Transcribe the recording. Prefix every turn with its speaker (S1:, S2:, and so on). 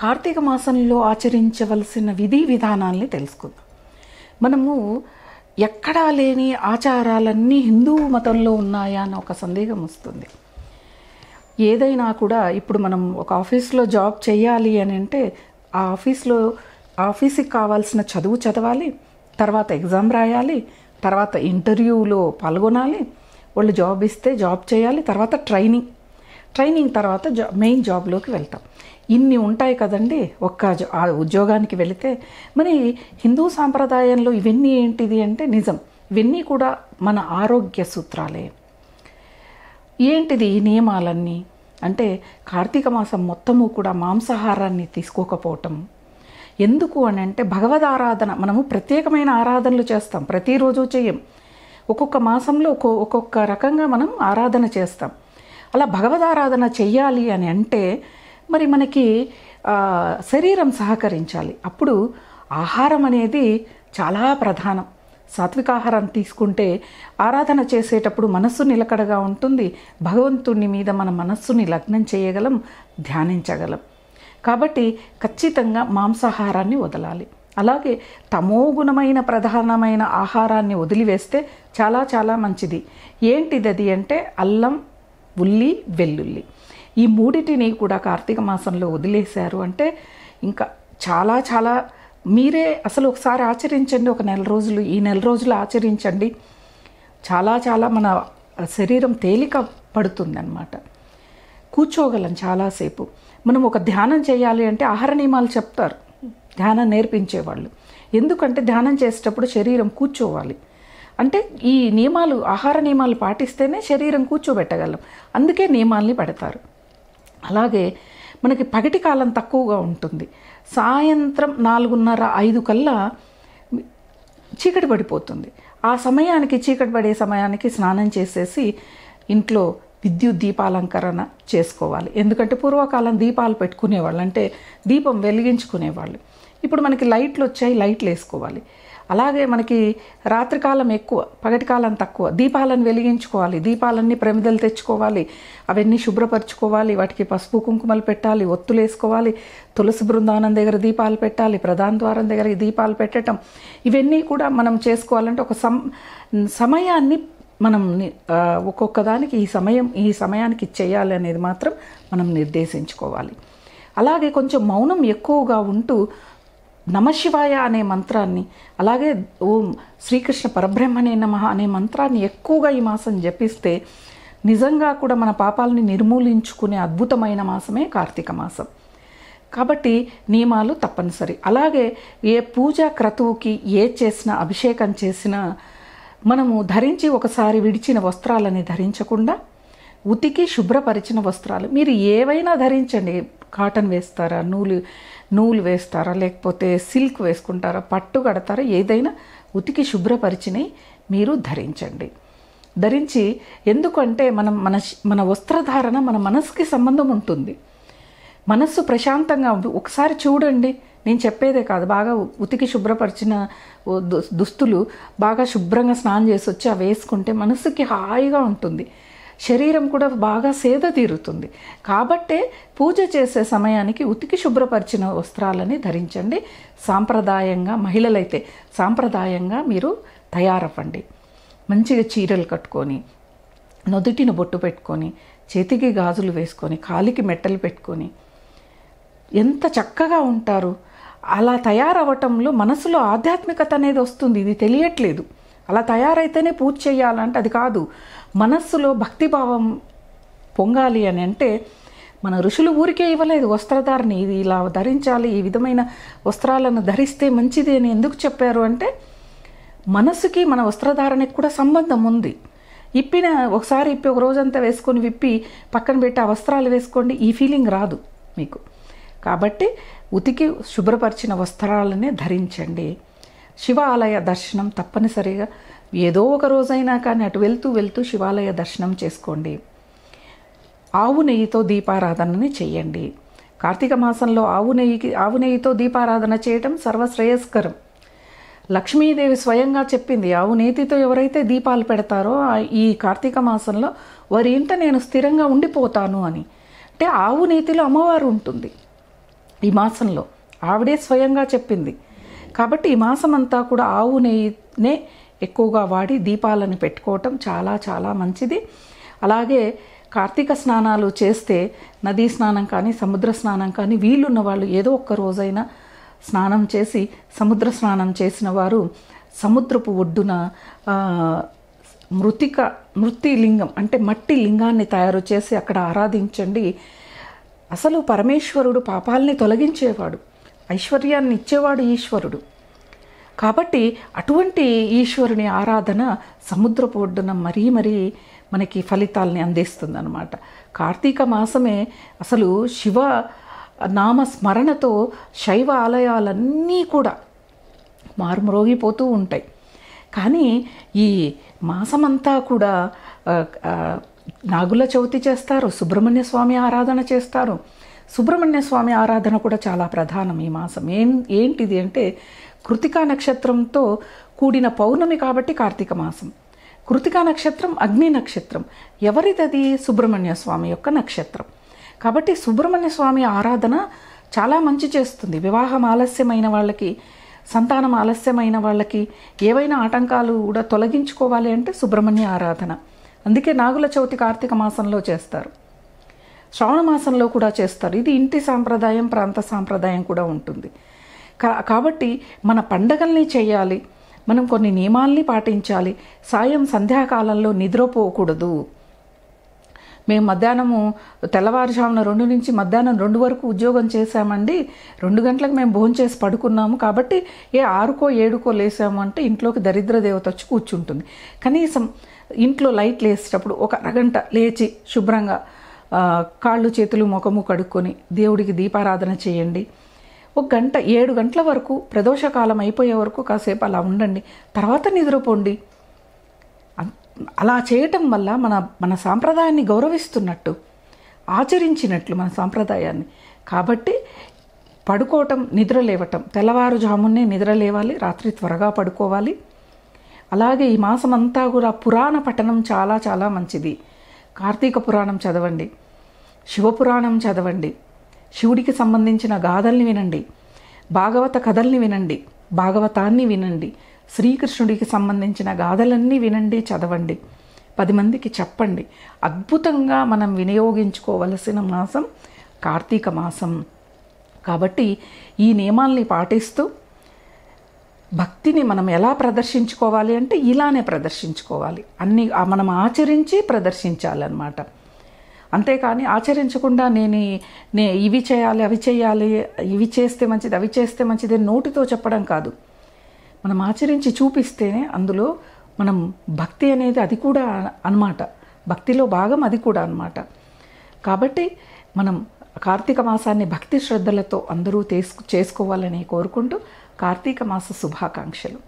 S1: కార్తీక మాసంలో ఆచరించవలసిన విధి విధానాల్ని తెలుసుకుందాం మనము ఎక్కడా లేని ఆచారాలన్నీ హిందూ మతంలో ఉన్నాయా అని ఒక సందేహం వస్తుంది ఏదైనా కూడా ఇప్పుడు మనం ఒక ఆఫీస్లో జాబ్ చేయాలి అని అంటే ఆ ఆఫీస్లో ఆఫీస్కి కావాల్సిన చదువు చదవాలి తర్వాత ఎగ్జామ్ రాయాలి తర్వాత ఇంటర్వ్యూలో పాల్గొనాలి వాళ్ళు జాబ్ ఇస్తే జాబ్ చేయాలి తర్వాత ట్రైనింగ్ ట్రైనింగ్ తర్వాత జా మెయిన్ జాబ్లోకి వెళ్తాం ఇన్ని ఉంటాయి కదండి ఒక్క ఆ ఉద్యోగానికి వెళితే మరి హిందూ సాంప్రదాయంలో ఇవన్నీ ఏంటిది అంటే నిజం ఇవన్నీ కూడా మన ఆరోగ్య సూత్రాలే ఏంటిది ఈ నియమాలన్నీ అంటే కార్తీక మాసం మొత్తము కూడా మాంసాహారాన్ని తీసుకోకపోవటం ఎందుకు అని అంటే భగవద్ ఆరాధన మనము ప్రత్యేకమైన ఆరాధనలు చేస్తాం ప్రతిరోజు చేయం ఒక్కొక్క మాసంలో ఒక్కో ఒక్కొక్క రకంగా మనం ఆరాధన చేస్తాం అలా భగవద్ ఆరాధన చెయ్యాలి అని అంటే మరి మనకి శరీరం సహకరించాలి అప్పుడు ఆహారం అనేది చాలా ప్రధానం సాత్విక ఆహారం తీసుకుంటే ఆరాధన చేసేటప్పుడు మనస్సు నిలకడగా ఉంటుంది భగవంతుని మీద మన మనస్సుని లగ్నం చేయగలం ధ్యానించగలం కాబట్టి ఖచ్చితంగా మాంసాహారాన్ని వదలాలి అలాగే తమోగుణమైన ప్రధానమైన ఆహారాన్ని వదిలివేస్తే చాలా చాలా మంచిది ఏంటిది అది అంటే అల్లం ఉల్లి వెల్లుల్లి ఈ మూడిటిని కూడా కార్తీక మాసంలో వదిలేశారు అంటే ఇంకా చాలా చాలా మీరే అసలు ఒకసారి ఆచరించండి ఒక నెల రోజులు ఈ నెల రోజులు ఆచరించండి చాలా చాలా మన శరీరం తేలిక పడుతుందన్నమాట కూర్చోగలం చాలాసేపు మనం ఒక ధ్యానం చేయాలి అంటే ఆహార నియమాలు చెప్తారు ధ్యానం నేర్పించేవాళ్ళు ఎందుకంటే ధ్యానం చేసేటప్పుడు శరీరం కూర్చోవాలి అంటే ఈ నియమాలు ఆహార నియమాలు పాటిస్తేనే శరీరం కూర్చోబెట్టగలం అందుకే నియమాల్ని పెడతారు అలాగే మనకి పగటి కాలం తక్కువగా ఉంటుంది సాయంత్రం నాలుగున్నర ఐదు కల్లా చీకటి పడిపోతుంది ఆ సమయానికి చీకటి పడే సమయానికి స్నానం చేసేసి ఇంట్లో విద్యుత్ దీపాలంకరణ చేసుకోవాలి ఎందుకంటే పూర్వకాలం దీపాలు పెట్టుకునేవాళ్ళు అంటే దీపం వెలిగించుకునేవాళ్ళు ఇప్పుడు మనకి లైట్లు వచ్చాయి లైట్లు వేసుకోవాలి అలాగే మనకి రాత్రికాలం ఎక్కువ పగటికాలం తక్కువ దీపాలను వెలిగించుకోవాలి దీపాలన్నీ ప్రమిదలు తెచ్చుకోవాలి అవన్నీ శుభ్రపరచుకోవాలి వాటికి పసుపు కుంకుమలు పెట్టాలి ఒత్తులు వేసుకోవాలి తులసి బృందానం దగ్గర దీపాలు పెట్టాలి ప్రధాన ద్వారం దగ్గర దీపాలు పెట్టడం ఇవన్నీ కూడా మనం చేసుకోవాలంటే ఒక సం సమయాన్ని మనం ఒక్కొక్క దానికి ఈ సమయం ఈ సమయానికి చేయాలి అనేది మాత్రం మనం నిర్దేశించుకోవాలి అలాగే కొంచెం మౌనం ఎక్కువగా ఉంటూ నమశివాయ అనే మంత్రాన్ని అలాగే ఓం శ్రీకృష్ణ పరబ్రహ్మనే నమ అనే మంత్రాన్ని ఎక్కువగా ఈ మాసం జపిస్తే నిజంగా కూడా మన పాపాలని నిర్మూలించుకునే అద్భుతమైన మాసమే కార్తీక మాసం కాబట్టి నియమాలు తప్పనిసరి అలాగే ఏ పూజ క్రతువుకి ఏ చేసినా అభిషేకం చేసినా మనము ధరించి ఒకసారి విడిచిన వస్త్రాలని ధరించకుండా ఉతికి శుభ్రపరిచిన వస్త్రాలు మీరు ఏవైనా ధరించండి కాటన్ వేస్తారా నూలు నూలు వేస్తారా లేకపోతే సిల్క్ వేసుకుంటారా పట్టు కడతారా ఏదైనా ఉతికి శుభ్రపరిచినవి మీరు ధరించండి ధరించి ఎందుకంటే మనం మన మన వస్త్రధారణ మన మనసుకి సంబంధం ఉంటుంది మనస్సు ప్రశాంతంగా ఒకసారి చూడండి నేను చెప్పేదే కాదు బాగా ఉతికి శుభ్రపరిచిన దుస్తులు బాగా శుభ్రంగా స్నానం చేసి వచ్చి అవి వేసుకుంటే మనసుకి హాయిగా ఉంటుంది శరీరం కూడా బాగా సేద తీరుతుంది కాబట్టే పూజ చేసే సమయానికి ఉతికి శుభ్రపరిచిన వస్త్రాలని ధరించండి సాంప్రదాయంగా మహిళలైతే సాంప్రదాయంగా మీరు తయారవ్వండి మంచిగా చీరలు కట్టుకొని నొదుటిన బొట్టు పెట్టుకొని చేతికి గాజులు వేసుకొని కాలికి మెట్టలు పెట్టుకొని ఎంత చక్కగా ఉంటారు అలా తయారవ్వటంలో మనసులో ఆధ్యాత్మికత అనేది వస్తుంది ఇది తెలియట్లేదు అలా తయారైతేనే పూజ చేయాలంటే అది కాదు మనస్సులో భక్తిభావం పొంగాలి అని అంటే మన ఋషులు ఊరికే ఇవ్వలేదు వస్త్రధారణ ఇది ఇలా ధరించాలి ఈ విధమైన వస్త్రాలను ధరిస్తే మంచిది అని ఎందుకు చెప్పారు అంటే మనసుకి మన వస్త్రధారణకి కూడా సంబంధం ఉంది ఇప్పిన ఒకసారి ఇప్పి ఒక రోజంతా వేసుకొని విప్పి పక్కన పెట్టి ఆ వస్త్రాలు వేసుకోండి ఈ ఫీలింగ్ రాదు మీకు కాబట్టి ఉతికి శుభ్రపరిచిన వస్త్రాలనే ధరించండి శివ ఆలయ దర్శనం తప్పనిసరిగా ఏదో ఒక రోజైనా కానీ అటు వెళ్తూ వెళ్తూ శివాలయ దర్శనం చేసుకోండి ఆవు నెయ్యితో దీపారాధనని చేయండి కార్తీక మాసంలో ఆవు నెయ్యికి ఆవు నెయ్యితో దీపారాధన చేయటం సర్వశ్రేయస్కరం లక్ష్మీదేవి స్వయంగా చెప్పింది ఆవు నేతితో ఎవరైతే దీపాలు పెడతారో ఈ కార్తీక మాసంలో వారి ఇంట నేను స్థిరంగా ఉండిపోతాను అని అంటే ఆవు నేతిలో అమ్మవారు ఉంటుంది ఈ మాసంలో ఆవిడే స్వయంగా చెప్పింది కాబట్టి ఈ మాసం అంతా కూడా ఆవు నెయ్యినే ఎక్కువగా వాడి దీపాలను పెట్టుకోవటం చాలా చాలా మంచిది అలాగే కార్తీక స్నానాలు చేస్తే నదీ స్నానం కానీ సముద్ర స్నానం కానీ వీలున్న వాళ్ళు ఏదో ఒక్క రోజైనా స్నానం చేసి సముద్ర స్నానం చేసిన వారు సముద్రపు ఒడ్డున మృతిక మృతి లింగం అంటే మట్టి లింగాన్ని తయారు చేసి అక్కడ ఆరాధించండి అసలు పరమేశ్వరుడు పాపాలని తొలగించేవాడు ఐశ్వర్యాన్ని ఇచ్చేవాడు ఈశ్వరుడు కాబట్టి అటువంటి ఈశ్వరుని ఆరాధన సముద్రపొడ్డున మరీ మరీ మనకి ఫలితాలని అనమాట కార్తీక మాసమే అసలు శివ నామ స్మరణతో శైవ ఆలయాలన్నీ కూడా మారుమ్రోగిపోతూ ఉంటాయి కానీ ఈ మాసమంతా కూడా నాగుల చవితి చేస్తారు సుబ్రహ్మణ్య స్వామి ఆరాధన చేస్తారు సుబ్రహ్మణ్య స్వామి ఆరాధన కూడా చాలా ప్రధానం ఈ మాసం ఏం ఏంటిది అంటే కృతికా నక్షత్రంతో కూడిన పౌర్ణమి కాబట్టి కార్తీక మాసం కృతికా నక్షత్రం అగ్ని నక్షత్రం ఎవరిదది సుబ్రహ్మణ్య స్వామి యొక్క నక్షత్రం కాబట్టి సుబ్రహ్మణ్య స్వామి ఆరాధన చాలా మంచి చేస్తుంది వివాహం ఆలస్యమైన వాళ్ళకి సంతానం ఆలస్యమైన వాళ్ళకి ఏవైనా ఆటంకాలు కూడా తొలగించుకోవాలి అంటే సుబ్రహ్మణ్య ఆరాధన అందుకే నాగుల చవితి కార్తీక మాసంలో చేస్తారు శ్రావణ మాసంలో కూడా చేస్తారు ఇది ఇంటి సాంప్రదాయం ప్రాంత సాంప్రదాయం కూడా ఉంటుంది కాబట్టి మన పండగల్ని చేయాలి మనం కొన్ని నియమాల్ని పాటించాలి సాయం సంధ్యాకాలంలో నిద్రపోకూడదు మేము మధ్యాహ్నము తెల్లవారుజామున రెండు నుంచి మధ్యాహ్నం రెండు వరకు ఉద్యోగం చేశామండి రెండు గంటలకు మేము భోంచేసి పడుకున్నాము కాబట్టి ఏ ఆరుకో ఏడుకో లేసాము అంటే ఇంట్లోకి దరిద్ర దేవత వచ్చి కూర్చుంటుంది కనీసం ఇంట్లో లైట్లు వేసేటప్పుడు ఒక అరగంట లేచి శుభ్రంగా కాళ్ళు చేతులు ముఖము కడుక్కొని దేవుడికి దీపారాధన చేయండి ఒక గంట ఏడు గంటల వరకు ప్రదోషకాలం అయిపోయే వరకు కాసేపు అలా ఉండండి తర్వాత నిద్రపోండి అలా చేయటం వల్ల మన మన సాంప్రదాయాన్ని గౌరవిస్తున్నట్టు ఆచరించినట్లు మన సాంప్రదాయాన్ని కాబట్టి పడుకోవటం నిద్ర లేవటం తెల్లవారుజామునే నిద్ర లేవాలి రాత్రి త్వరగా పడుకోవాలి అలాగే ఈ మాసం అంతా కూడా పురాణ పఠనం చాలా చాలా మంచిది కార్తీక పురాణం చదవండి శివపురాణం చదవండి శివుడికి సంబంధించిన గాథల్ని వినండి భాగవత కథల్ని వినండి భాగవతాన్ని వినండి శ్రీకృష్ణుడికి సంబంధించిన గాథలన్నీ వినండి చదవండి పది మందికి చెప్పండి అద్భుతంగా మనం వినియోగించుకోవలసిన మాసం కార్తీక మాసం కాబట్టి ఈ నియమాల్ని పాటిస్తూ భక్తిని మనం ఎలా ప్రదర్శించుకోవాలి అంటే ఇలానే ప్రదర్శించుకోవాలి అన్ని మనం ఆచరించి ప్రదర్శించాలన్నమాట అంతేకాని ఆచరించకుండా నేను నే ఇవి చేయాలి అవి చేయాలి ఇవి చేస్తే మంచిది అవి చేస్తే మంచిది నోటితో చెప్పడం కాదు మనం ఆచరించి చూపిస్తేనే అందులో మనం భక్తి అనేది అది కూడా అనమాట భక్తిలో భాగం అది కూడా అనమాట కాబట్టి మనం కార్తీక మాసాన్ని భక్తి శ్రద్ధలతో అందరూ చేసుకోవాలని కోరుకుంటూ కార్తీక మాస శుభాకాంక్షలు